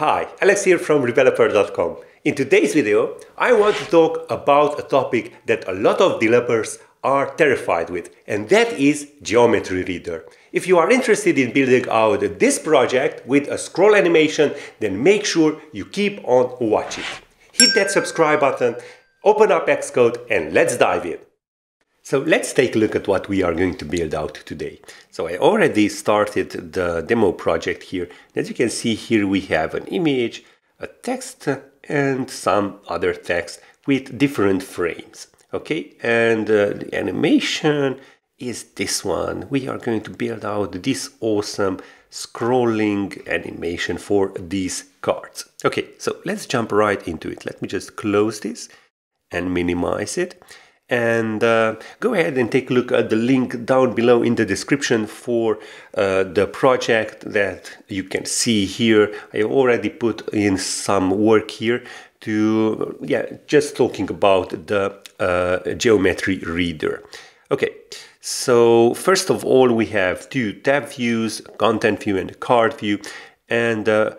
Hi, Alex here from developer.com. In today's video, I want to talk about a topic that a lot of developers are terrified with, and that is Geometry Reader. If you are interested in building out this project with a scroll animation, then make sure you keep on watching. Hit that subscribe button, open up Xcode, and let's dive in. So let's take a look at what we are going to build out today. So I already started the demo project here. As you can see here we have an image, a text and some other text with different frames. Okay, and uh, the animation is this one. We are going to build out this awesome scrolling animation for these cards. Okay, so let's jump right into it. Let me just close this and minimize it and uh, go ahead and take a look at the link down below in the description for uh, the project that you can see here I already put in some work here to yeah just talking about the uh, geometry reader okay so first of all we have two tab views content view and card view and uh,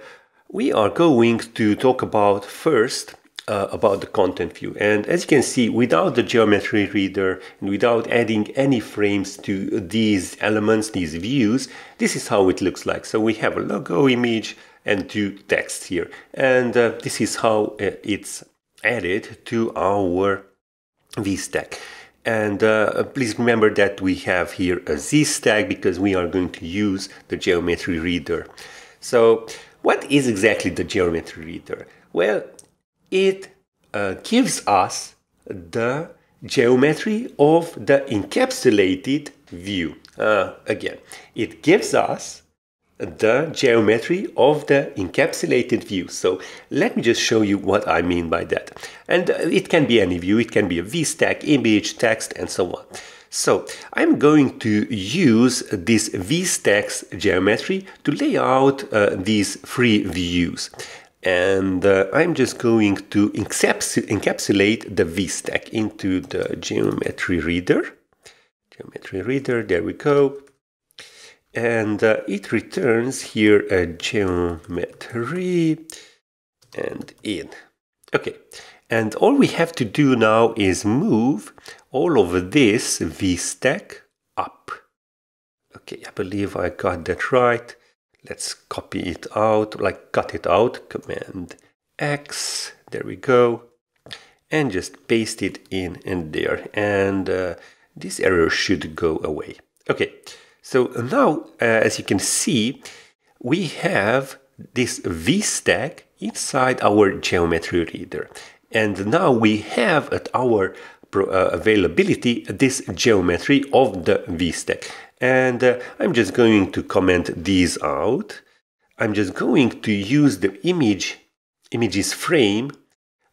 we are going to talk about first uh, about the content view. And as you can see, without the geometry reader and without adding any frames to these elements, these views, this is how it looks like. So we have a logo image and two texts here. And uh, this is how uh, it's added to our VStack. And uh, please remember that we have here a Z-stack because we are going to use the geometry reader. So what is exactly the geometry reader? Well, it uh, gives us the geometry of the encapsulated view. Uh, again, it gives us the geometry of the encapsulated view. So let me just show you what I mean by that. And uh, it can be any view, it can be a VStack, image, text, and so on. So I'm going to use this VStack's geometry to lay out uh, these three views and uh, I'm just going to encapsulate the VStack into the geometry reader. Geometry reader, there we go. And uh, it returns here a geometry and in. Okay, and all we have to do now is move all of this VStack up. Okay, I believe I got that right. Let's copy it out, like cut it out, Command X, there we go, and just paste it in and there, and uh, this error should go away. Okay, so now, uh, as you can see, we have this V stack inside our geometry reader. And now we have at our uh, availability this geometry of the VStack. And uh, I'm just going to comment these out. I'm just going to use the image, images frame.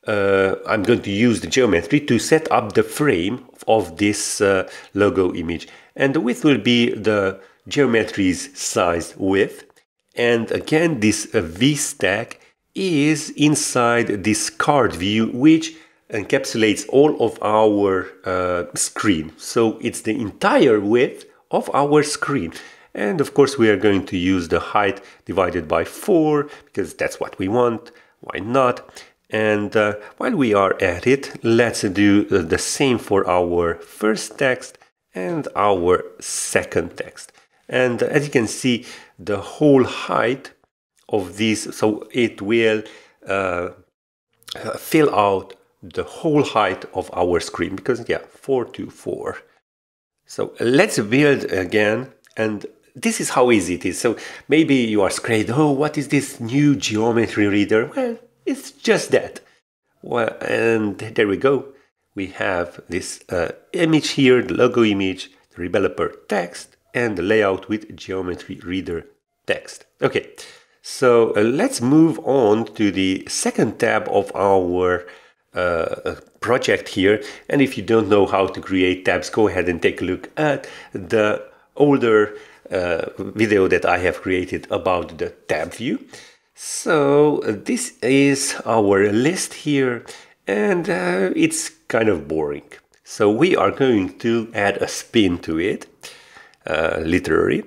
Uh, I'm going to use the geometry to set up the frame of this uh, logo image. And the width will be the geometry's size width. And again, this uh, V-stack is inside this card view, which encapsulates all of our uh, screen. So it's the entire width of our screen. And of course we are going to use the height divided by 4 because that's what we want, why not? And uh, while we are at it, let's do uh, the same for our first text and our second text. And as you can see, the whole height of these, so it will uh, fill out the whole height of our screen because yeah, 4 to 4. So let's build again and this is how easy it is. So maybe you are scared, oh, what is this new geometry reader? Well, it's just that. Well, and there we go. We have this uh, image here, the logo image, the developer text, and the layout with geometry reader text. Okay, so uh, let's move on to the second tab of our uh, project here. And if you don't know how to create tabs, go ahead and take a look at the older uh, video that I have created about the tab view. So uh, this is our list here and uh, it's kind of boring. So we are going to add a spin to it, uh, literally.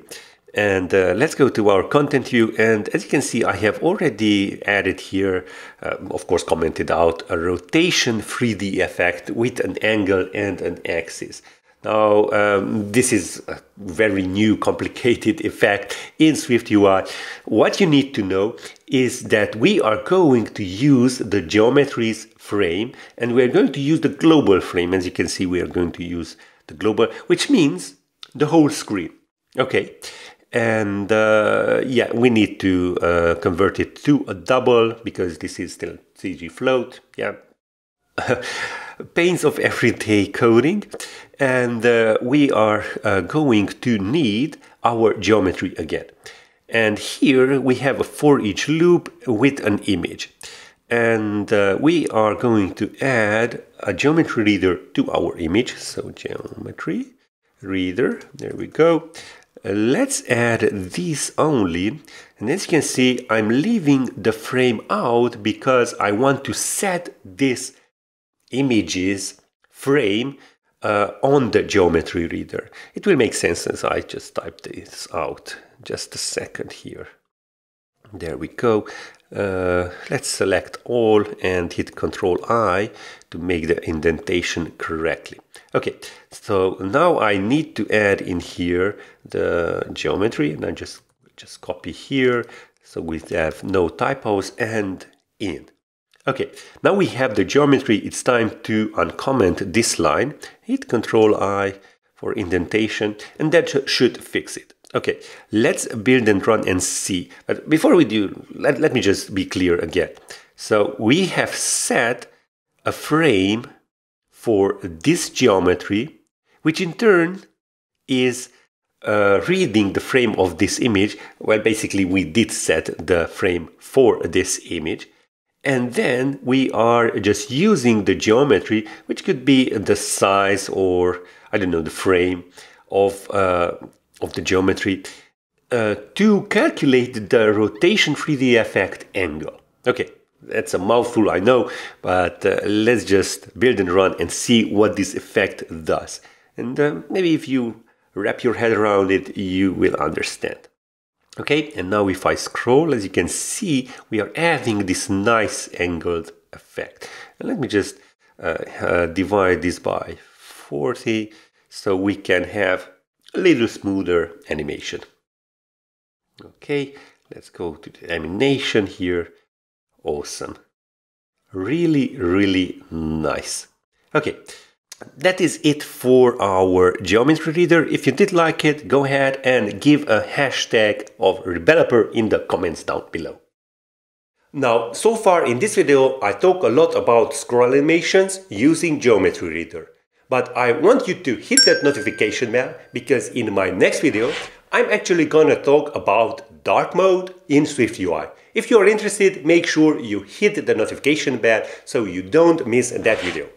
And uh, let's go to our content view. And as you can see, I have already added here, uh, of course, commented out a rotation 3D effect with an angle and an axis. Now, um, this is a very new, complicated effect in Swift UI. What you need to know is that we are going to use the geometries frame and we're going to use the global frame. As you can see, we are going to use the global, which means the whole screen. Okay, and uh, yeah we need to uh, convert it to a double because this is still CG float yeah pains of everyday coding and uh, we are uh, going to need our geometry again and here we have a for each loop with an image and uh, we are going to add a geometry reader to our image so geometry reader there we go Let's add these only and as you can see I'm leaving the frame out because I want to set this images frame uh, on the geometry reader. It will make sense as I just type this out. Just a second here. There we go. Uh, let's select all and hit Control I to make the indentation correctly. Okay, so now I need to add in here the geometry and I just, just copy here so we have no typos and in. Okay, now we have the geometry, it's time to uncomment this line, hit Control I for indentation and that should fix it. Okay, let's build and run and see. But before we do, let, let me just be clear again. So we have set a frame for this geometry, which in turn is uh, reading the frame of this image. Well, basically we did set the frame for this image. And then we are just using the geometry, which could be the size or, I don't know, the frame of uh, of the geometry uh, to calculate the rotation 3D effect angle. Okay, that's a mouthful, I know, but uh, let's just build and run and see what this effect does. And uh, maybe if you wrap your head around it, you will understand. Okay, and now if I scroll, as you can see, we are adding this nice angled effect. And let me just uh, uh, divide this by 40 so we can have a little smoother animation. Okay, let's go to the animation here. Awesome. Really, really nice. Okay, that is it for our geometry reader. If you did like it, go ahead and give a hashtag of developer in the comments down below. Now, so far in this video, I talk a lot about scroll animations using geometry reader. But I want you to hit that notification bell because in my next video, I'm actually gonna talk about dark mode in SwiftUI. If you're interested, make sure you hit the notification bell so you don't miss that video.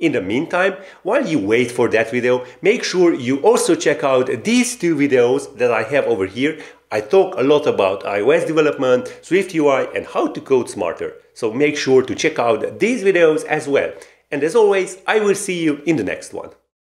In the meantime, while you wait for that video, make sure you also check out these two videos that I have over here. I talk a lot about iOS development, SwiftUI and how to code smarter. So make sure to check out these videos as well. And as always, I will see you in the next one.